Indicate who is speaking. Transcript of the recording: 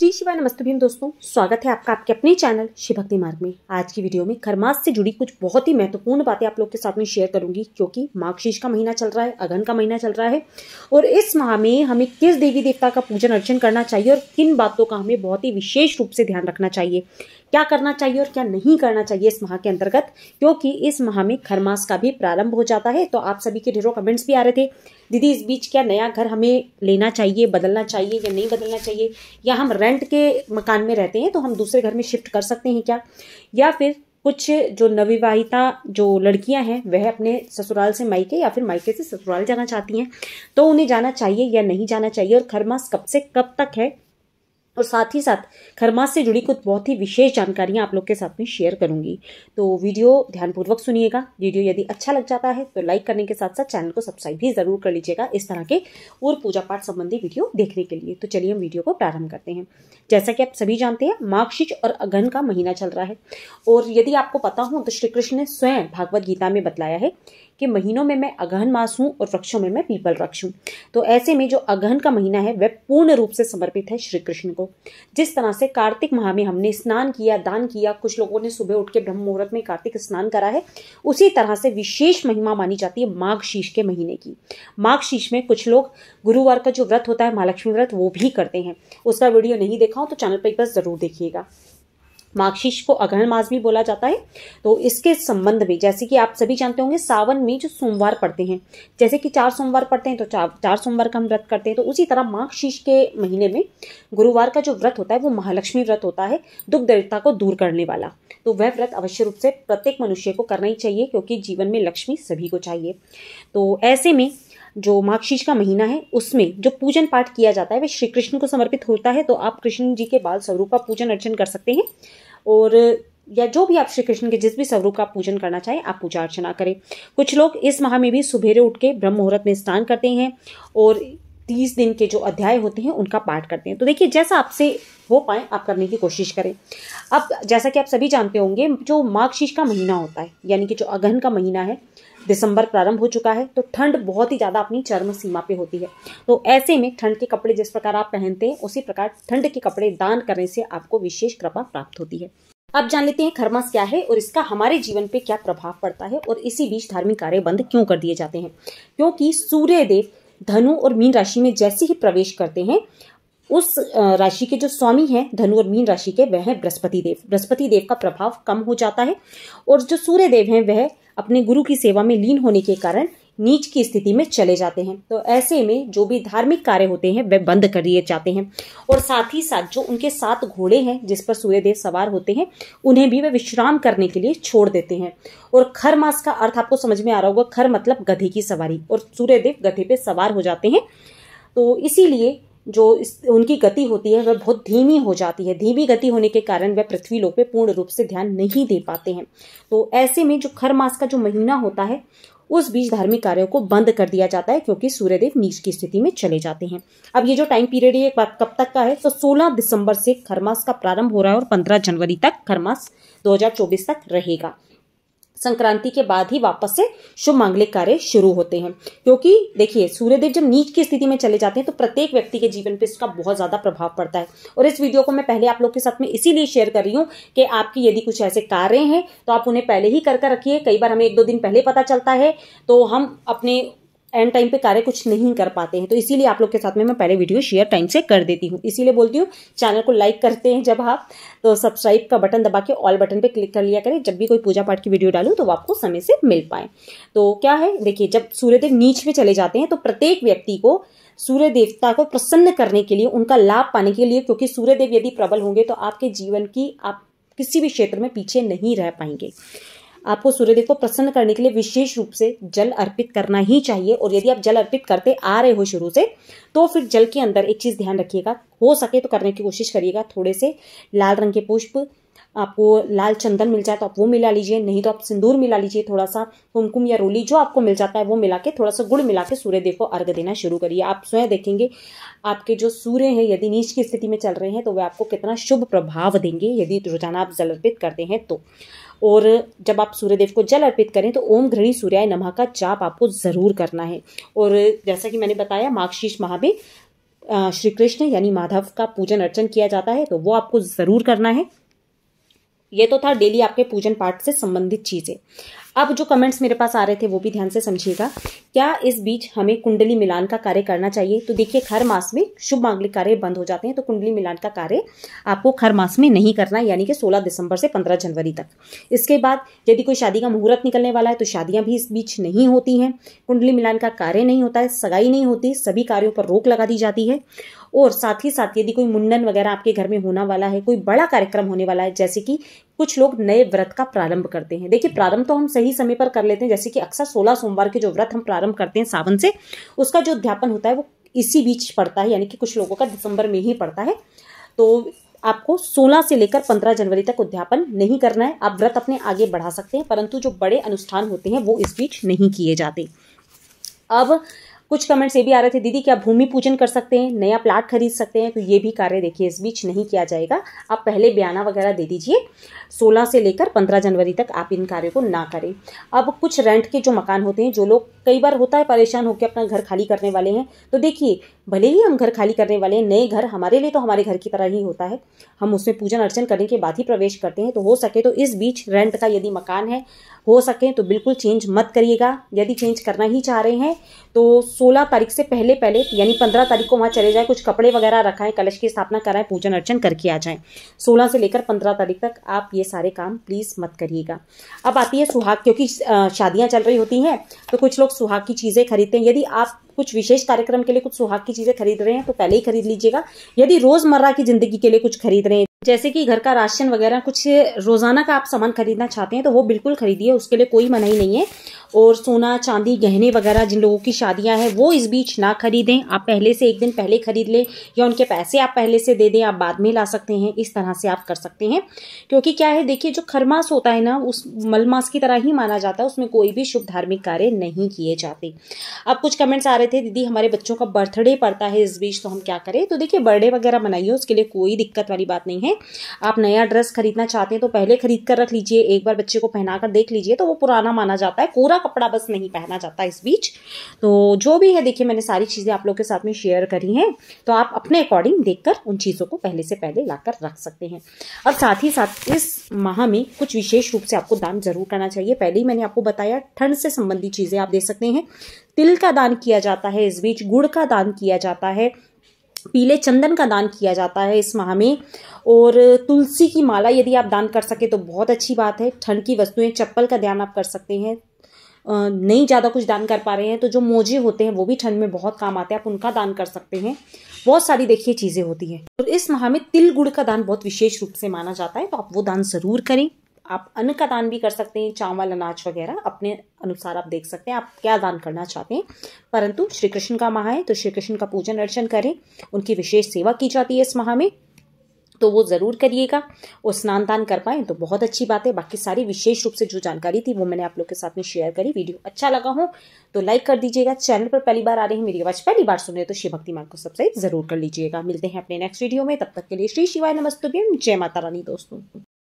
Speaker 1: श्री शिवा नमस्ते भीम दोस्तों स्वागत है आपका आपके अपने चैनल शिव भक्ति मार्ग में आज की वीडियो में खरमास से जुड़ी कुछ बहुत ही महत्वपूर्ण बातें आप लोग के साथ में शेयर करूंगी क्योंकि मार्गशीर्ष का महीना चल रहा है अगन का महीना चल रहा है और इस माह में हमें किस देवी देवता का पूजन अर्चन करना चाहिए और किन बातों का हमें बहुत ही विशेष रूप से ध्यान रखना चाहिए क्या करना चाहिए और क्या नहीं करना चाहिए इस माह के अंतर्गत क्योंकि इस माह में घर मास का भी प्रारंभ हो जाता है तो आप सभी के ढेरों कमेंट्स भी आ रहे थे दीदी इस बीच क्या नया घर हमें लेना चाहिए बदलना चाहिए या नहीं बदलना चाहिए या हम रेंट के मकान में रहते हैं तो हम दूसरे घर में शिफ्ट कर सकते हैं क्या या फिर कुछ जो नविवाहिता जो लड़कियां हैं वह अपने ससुराल से मायके या फिर मायके से ससुराल जाना चाहती हैं तो उन्हें जाना चाहिए या नहीं जाना चाहिए और खरमास कब से कब तक है और साथ ही साथ खरमास से जुड़ी कुछ बहुत ही विशेष जानकारियां आप लोग के साथ में शेयर करूंगी तो वीडियो ध्यानपूर्वक सुनिएगा वीडियो यदि अच्छा लग जाता है तो लाइक करने के साथ साथ चैनल को सब्सक्राइब भी जरूर कर लीजिएगा इस तरह के और पूजा पाठ संबंधी वीडियो देखने के लिए तो चलिए हम वीडियो को प्रारंभ करते हैं जैसा कि आप सभी जानते हैं मार्गशीर्ष और अगन का महीना चल रहा है और यदि आपको पता हो तो श्री कृष्ण ने स्वयं भागवत गीता में बतलाया है कि महीनों में मैं अगहन मास हूँ और वृक्षों में मैं पीपल वृक्ष हूँ तो ऐसे में जो अगहन का महीना है वह पूर्ण रूप से समर्पित है श्री कृष्ण को जिस तरह से कार्तिक माह में हमने स्नान किया दान किया कुछ लोगों ने सुबह उठ के ब्रह्म मुहूर्त में कार्तिक स्नान करा है उसी तरह से विशेष महिमा मानी जाती है माघ शीश के महीने की माघ शीश में कुछ लोग गुरुवार का जो व्रत होता है महालक्ष्मी व्रत वो भी करते हैं उसका वीडियो नहीं देखा हो तो चैनल पर एक बार ज़रूर देखिएगा मार्कशीश को अग्रहण मास भी बोला जाता है तो इसके संबंध में जैसे कि आप सभी जानते होंगे सावन में जो सोमवार पड़ते हैं जैसे कि चार सोमवार पड़ते हैं तो चार चार सोमवार का हम व्रत करते हैं तो उसी तरह मार्कशीश के महीने में गुरुवार का जो व्रत होता है वो महालक्ष्मी व्रत होता है दुख दरिद्रता को दूर करने वाला तो वह व्रत अवश्य रूप से प्रत्येक मनुष्य को करना ही चाहिए क्योंकि जीवन में लक्ष्मी सभी को चाहिए तो ऐसे में जो मार्गशीर्ष का महीना है उसमें जो पूजन पाठ किया जाता है वह श्री कृष्ण को समर्पित होता है तो आप कृष्ण जी के बाल स्वरूप का पूजन अर्चन कर सकते हैं और या जो भी आप श्री कृष्ण के जिस भी स्वरूप का पूजन करना चाहें आप पूजा अर्चना करें कुछ लोग इस माह में भी सुबेरे उठ के ब्रह्म मुहूर्त में स्नान करते हैं और तीस दिन के जो अध्याय होते हैं उनका पाठ करते हैं तो देखिए जैसा आपसे हो पाए आप करने की कोशिश करें अब जैसा कि आप सभी जानते होंगे जो मार्गशीर्ष का महीना होता है यानी कि जो अगहन का महीना है दिसंबर प्रारंभ हो चुका है तो ठंड बहुत ही ज़्यादा अपनी चरम सीमा पे होती है तो ऐसे में ठंड के कपड़े जिस प्रकार आप पहनते हैं उसी प्रकार ठंड के कपड़े दान करने से आपको विशेष कृपा प्राप्त होती है अब जान लेते हैं खरमास क्या है और इसका हमारे जीवन पे क्या प्रभाव पड़ता है और इसी बीच धार्मिक कार्य बंद क्यों कर दिए जाते हैं क्योंकि सूर्य देव धनु और मीन राशि में जैसे ही प्रवेश करते हैं उस राशि के जो स्वामी हैं धनु और मीन राशि के वह बृहस्पति देव बृहस्पति देव का प्रभाव कम हो जाता है और जो सूर्य देव हैं वह अपने गुरु की सेवा में लीन होने के कारण नीच की स्थिति में चले जाते हैं तो ऐसे में जो भी धार्मिक कार्य होते हैं वे बंद कर दिए जाते हैं और साथ ही साथ जो उनके साथ घोड़े हैं जिस पर सूर्यदेव सवार होते हैं उन्हें भी वे विश्राम करने के लिए छोड़ देते हैं और खर मास का अर्थ आपको समझ में आ रहा होगा खर मतलब गधे की सवारी और सूर्यदेव गधे पे सवार हो जाते हैं तो इसीलिए जो इस उनकी गति होती है वह बहुत धीमी हो जाती है धीमी गति होने के कारण वह पृथ्वी लोक पे पूर्ण रूप से ध्यान नहीं दे पाते हैं तो ऐसे में जो खर मास का जो महीना होता है उस बीच धार्मिक कार्यों को बंद कर दिया जाता है क्योंकि सूर्यदेव नीच की स्थिति में चले जाते हैं अब ये जो टाइम पीरियड है कब तक का है तो 16 दिसंबर से खरमास का प्रारंभ हो रहा है और 15 जनवरी तक खरमास 2024 तक रहेगा संक्रांति के बाद ही वापस से शुभ मांगलिक कार्य शुरू होते हैं क्योंकि देखिए सूर्यदेव जब नीच की स्थिति में चले जाते हैं तो प्रत्येक व्यक्ति के जीवन पर इसका बहुत ज़्यादा प्रभाव पड़ता है और इस वीडियो को मैं पहले आप लोग के साथ में इसीलिए शेयर कर रही हूँ कि आपकी यदि कुछ ऐसे कार्य हैं तो आप उन्हें पहले ही कर कर रखिए कई बार हमें एक दो दिन पहले पता चलता है तो हम अपने एंड टाइम पे कार्य कुछ नहीं कर पाते हैं तो इसीलिए आप लोग के साथ में मैं पहले वीडियो शेयर टाइम से कर देती हूँ इसीलिए बोलती हूँ चैनल को लाइक करते हैं जब आप तो सब्सक्राइब का बटन दबा के ऑल बटन पे क्लिक कर लिया करें जब भी कोई पूजा पाठ की वीडियो डालूँ तो वो आपको समय से मिल पाए तो क्या है देखिए जब सूर्यदेव नीच में चले जाते हैं तो प्रत्येक व्यक्ति को सूर्य देवता को प्रसन्न करने के लिए उनका लाभ पाने के लिए क्योंकि सूर्यदेव यदि प्रबल होंगे तो आपके जीवन की आप किसी भी क्षेत्र में पीछे नहीं रह पाएंगे आपको सूर्यदेव को प्रसन्न करने के लिए विशेष रूप से जल अर्पित करना ही चाहिए और यदि आप जल अर्पित करते आ रहे हो शुरू से तो फिर जल के अंदर एक चीज़ ध्यान रखिएगा हो सके तो करने की कोशिश करिएगा थोड़े से लाल रंग के पुष्प आपको लाल चंदन मिल जाए तो आप वो मिला लीजिए नहीं तो आप सिंदूर मिला लीजिए थोड़ा सा कुमकुम या रोली जो आपको मिल जाता है वो मिला के थोड़ा सा गुड़ मिला के सूर्यदेव को अर्घ देना शुरू करिए आप स्वयं देखेंगे आपके जो सूर्य हैं यदि नीच की स्थिति में चल रहे हैं तो वे आपको कितना शुभ प्रभाव देंगे यदि रोजाना आप जल अर्पित करते हैं तो और जब आप सूर्यदेव को जल अर्पित करें तो ओम घृणी सूर्याय नमः का जाप आपको ज़रूर करना है और जैसा कि मैंने बताया मार्गशीर्ष माह में श्री कृष्ण यानी माधव का पूजन अर्चन किया जाता है तो वो आपको ज़रूर करना है ये तो था डेली आपके पूजन पाठ से संबंधित चीज़ें अब जो कमेंट्स मेरे पास आ रहे थे वो भी ध्यान से समझिएगा क्या इस बीच हमें कुंडली मिलान का कार्य करना चाहिए तो देखिए खर मास में शुभ मांगलिक कार्य बंद हो जाते हैं तो कुंडली मिलान का कार्य आपको खर मास में नहीं करना यानी कि 16 दिसंबर से 15 जनवरी तक इसके बाद यदि कोई शादी का मुहूर्त निकलने वाला है तो शादियां भी इस बीच नहीं होती हैं कुंडली मिलान का कार्य नहीं होता है सगाई नहीं होती सभी कार्यों पर रोक लगा दी जाती है और साथ ही साथ यदि कोई मुंडन वगैरह आपके घर में होना वाला है कोई बड़ा कार्यक्रम होने वाला है जैसे कि कुछ लोग नए व्रत का प्रारंभ करते हैं देखिए प्रारंभ तो हम सही समय पर कर लेते हैं जैसे कि अक्सर सोलह सोमवार के जो व्रत हम प्रारंभ करते हैं सावन से उसका जो अध्यापन होता है वो इसी बीच पड़ता है यानी कि कुछ लोगों का दिसंबर में ही पड़ता है तो आपको 16 से लेकर 15 जनवरी तक उद्यापन नहीं करना है आप व्रत अपने आगे बढ़ा सकते हैं परंतु जो बड़े अनुष्ठान होते हैं वो इस बीच नहीं किए जाते अब कुछ कमेंट्स ये भी आ रहे थे दीदी क्या भूमि पूजन कर सकते हैं नया प्लाट खरीद सकते हैं तो ये भी कार्य देखिए इस बीच नहीं किया जाएगा आप पहले बयाना वगैरह दे दीजिए सोलह से लेकर पंद्रह जनवरी तक आप इन कार्यों को ना करें अब कुछ रेंट के जो मकान होते हैं जो लोग कई बार होता है परेशान होकर अपना घर खाली करने वाले हैं तो देखिए भले ही हम घर खाली करने वाले हैं नए घर हमारे लिए तो हमारे घर की तरह ही होता है हम उसमें पूजन अर्चन करने के बाद ही प्रवेश करते हैं तो हो सके तो इस बीच रेंट का यदि मकान है हो सके तो बिल्कुल चेंज मत करिएगा यदि चेंज करना ही चाह रहे हैं तो सोलह तारीख से पहले पहले यानी पंद्रह तारीख को वहाँ चले जाए कुछ कपड़े वगैरह रखाएं कलश की स्थापना कराएं पूजन अर्चन करके आ जाएं सोलह से लेकर पंद्रह तारीख तक आप ये सारे काम प्लीज़ मत करिएगा अब आती है सुहाग क्योंकि शादियाँ चल रही होती हैं तो कुछ लोग सुहाग की चीज़ें खरीदते हैं यदि आप कुछ विशेष कार्यक्रम के लिए कुछ सुहाग की चीज़ें खरीद रहे हैं तो पहले ही खरीद लीजिएगा यदि रोज़मर्रा की ज़िंदगी के लिए कुछ खरीद रहे हैं जैसे कि घर का राशन वगैरह कुछ रोज़ाना का आप सामान खरीदना चाहते हैं तो वो बिल्कुल खरीदिए उसके लिए कोई मना ही नहीं है और सोना चांदी गहने वगैरह जिन लोगों की शादियां हैं वो इस बीच ना खरीदें आप पहले से एक दिन पहले खरीद लें या उनके पैसे आप पहले से दे दें आप बाद में ला सकते हैं इस तरह से आप कर सकते हैं क्योंकि क्या है देखिए जो खरमास होता है ना उस मलमास की तरह ही माना जाता है उसमें कोई भी शुभ धार्मिक कार्य नहीं किए जाते अब कुछ कमेंट्स आ रहे थे दीदी हमारे बच्चों का बर्थडे पड़ता है इस बीच तो हम क्या करें तो देखिए बर्थडे वगैरह मनाइए उसके लिए कोई दिक्कत वाली बात नहीं है आप नया ड्रेस खरीदना चाहते हैं तो पहले खरीद कर रख लीजिए एक बार बच्चे को पहना कर देख लीजिए तो वो पुराना माना जाता है कोरा कपड़ा बस नहीं पहना जाता इस बीच तो जो भी है देखिए मैंने सारी चीज़ें आप लोग के साथ में शेयर करी हैं तो आप अपने अकॉर्डिंग देखकर उन चीज़ों को पहले से पहले लाकर रख सकते हैं और साथ ही साथ इस माह में कुछ विशेष रूप से आपको दान जरूर करना चाहिए पहले ही मैंने आपको बताया ठंड से संबंधी चीज़ें आप दे सकते हैं तिल का दान किया जाता है इस बीच गुड़ का दान किया जाता है पीले चंदन का दान किया जाता है इस माह में और तुलसी की माला यदि आप दान कर सके तो बहुत अच्छी बात है ठंड की वस्तुएं चप्पल का ध्यान आप कर सकते हैं नहीं ज़्यादा कुछ दान कर पा रहे हैं तो जो मोजे होते हैं वो भी ठंड में बहुत काम आते हैं आप उनका दान कर सकते हैं बहुत सारी देखिए चीज़ें होती हैं तो इस माह में तिल गुड़ का दान बहुत विशेष रूप से माना जाता है तो आप वो दान ज़रूर करें आप अन्न का दान भी कर सकते हैं चावल अनाज वगैरह अपने अनुसार आप देख सकते हैं आप क्या दान करना चाहते हैं परंतु श्री कृष्ण का माह है तो श्री कृष्ण का पूजन अर्चन करें उनकी विशेष सेवा की जाती है इस माह में तो वो ज़रूर करिएगा और स्नान दान कर पाएँ तो बहुत अच्छी बात है बाकी सारी विशेष रूप से जो जानकारी थी वो मैंने आप लोग के साथ में शेयर करी वीडियो अच्छा लगा हो तो लाइक कर दीजिएगा चैनल पर पहली बार आ रही है मेरी आवाज़ पहली बार सुन रहे तो शिव भक्ति मार्ग को सब्सक्राइब जरूर कर लीजिएगा मिलते हैं अपने नेक्स्ट वीडियो में तब तक के लिए श्री शिवाय नमस्तुभ्यम जय माता रानी दोस्तों